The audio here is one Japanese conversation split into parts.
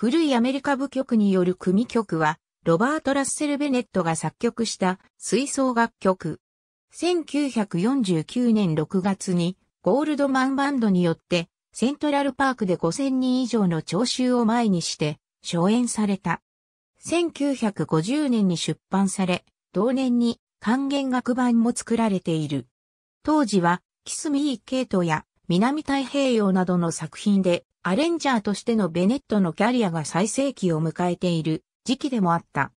古いアメリカ部曲による組曲は、ロバート・ラッセル・ベネットが作曲した吹奏楽曲。1949年6月にゴールドマンバンドによってセントラルパークで5000人以上の聴衆を前にして初演された。1950年に出版され、同年に還元楽版も作られている。当時は、キスミー・ケイトや南太平洋などの作品でアレンジャーとしてのベネットのキャリアが最盛期を迎えている時期でもあった。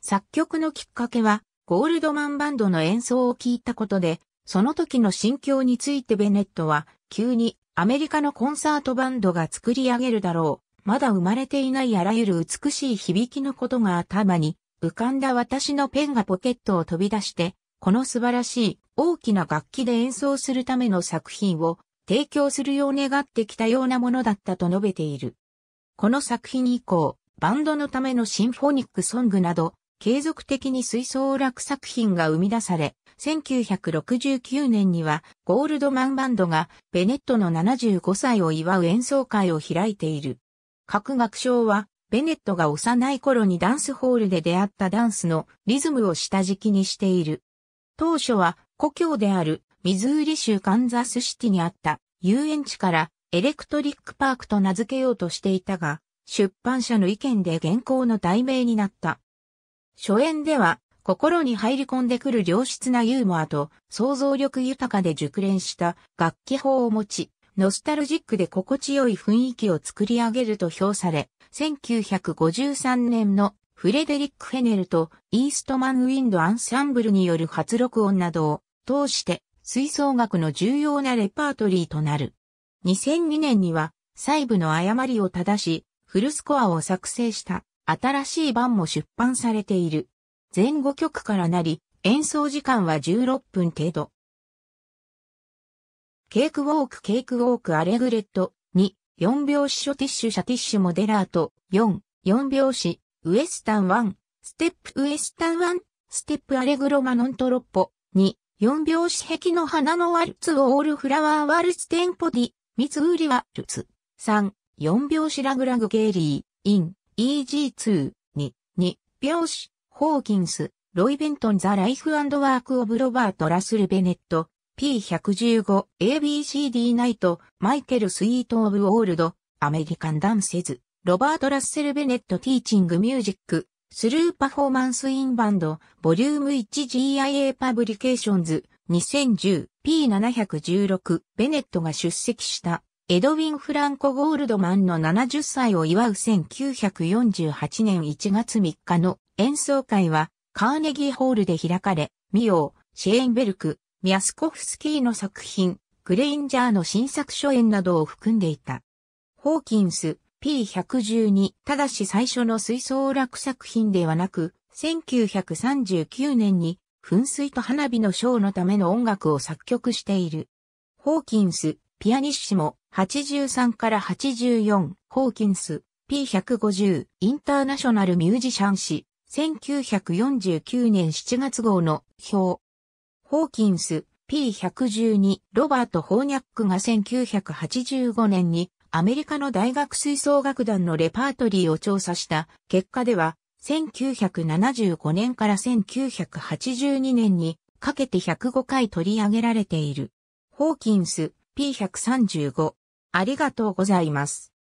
作曲のきっかけは、ゴールドマンバンドの演奏を聞いたことで、その時の心境についてベネットは、急にアメリカのコンサートバンドが作り上げるだろう。まだ生まれていないあらゆる美しい響きのことが頭に浮かんだ私のペンがポケットを飛び出して、この素晴らしい大きな楽器で演奏するための作品を提供するよう願ってきたようなものだったと述べている。この作品以降、バンドのためのシンフォニックソングなど、継続的に吹奏楽作品が生み出され、1969年にはゴールドマンバンドがベネットの75歳を祝う演奏会を開いている。各楽章は、ベネットが幼い頃にダンスホールで出会ったダンスのリズムを下敷きにしている。当初は故郷であるミズーリ州カンザスシティにあった遊園地からエレクトリックパークと名付けようとしていたが、出版社の意見で現行の題名になった。初演では、心に入り込んでくる良質なユーモアと想像力豊かで熟練した楽器法を持ち、ノスタルジックで心地よい雰囲気を作り上げると評され、1953年のフレデリック・フェネルとイーストマン・ウィンド・アンサンブルによる初録音などを通して吹奏楽の重要なレパートリーとなる。2002年には細部の誤りを正し、フルスコアを作成した新しい版も出版されている。前後曲からなり、演奏時間は16分程度。ケークウォークケークウォークアレグレット2、4拍子ショティッシュシャティッシュモデラート4、4拍子、ウエスタン1、ステップウエスタン1、ステップアレグロマノントロッポ2、4拍子壁の花のワルツオールフラワーワルツテンポディ、ミツウリワルツ。3、4拍子ラグラグゲーリー、イン、EG2、2、2拍子、ホーキンス、ロイ・ベントン・ザ・ライフ・アンド・ワーク・オブ・ロバート・ラスル・ベネット、P115、ABCD ナイト、マイケル・スイート・オブ・オールド、アメリカン・ダンセズ、ロバート・ラッセル・ベネット・ティーチング・ミュージック、スルーパフォーマンスインバンド、ボリューム 1GIA パブリケーションズ、2010、P716、ベネットが出席した、エドウィン・フランコ・ゴールドマンの70歳を祝う1948年1月3日の演奏会は、カーネギーホールで開かれ、ミオー、シェーンベルク、ミャスコフスキーの作品、クレインジャーの新作初演などを含んでいた。ホーキンス、P112 ただし最初の水槽落作品ではなく、1939年に噴水と花火のショーのための音楽を作曲している。ホーキンス、ピアニッシモ、83から84、ホーキンス、P150、インターナショナルミュージシャン誌、1949年7月号の表。ホーキンス、P112、ロバート・ホーニャックが1985年にアメリカの大学吹奏楽団のレパートリーを調査した結果では、1975年から1982年にかけて105回取り上げられている。ホーキンス P135。ありがとうございます。